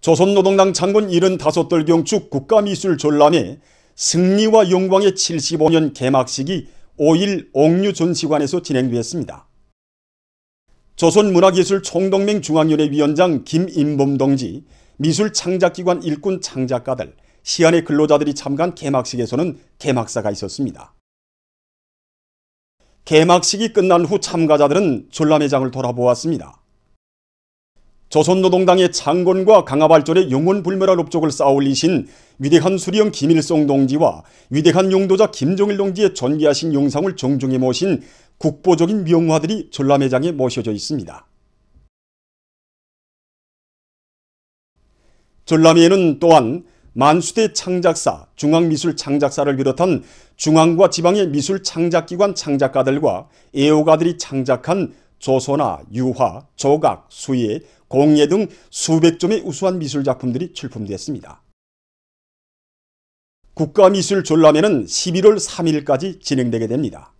조선노동당 창군 75돌경 축 국가미술 전람회 승리와 영광의 75년 개막식이 5일 옥류 전시관에서 진행되었습니다. 조선문화기술총동맹 중앙위원회 위원장 김인범 동지 미술창작기관 일꾼 창작가들 시안의 근로자들이 참가한 개막식에서는 개막사가 있었습니다. 개막식이 끝난 후 참가자들은 전람회장을 돌아보았습니다. 조선노동당의 창건과 강화발전의 영혼불멸한 업적을 쌓아올리신 위대한 수령 김일성 동지와 위대한 용도자 김정일 동지의 전개하신 영상을 정중히 모신 국보적인 명화들이 전람회장에 모셔져 있습니다. 전람회에는 또한 만수대 창작사 중앙미술 창작사를 비롯한 중앙과 지방의 미술 창작기관 창작가들과 애호가들이 창작한 조소나 유화, 조각, 수예, 공예 등 수백 점의 우수한 미술 작품들이 출품됐습니다. 국가미술전람회는 11월 3일까지 진행되게 됩니다.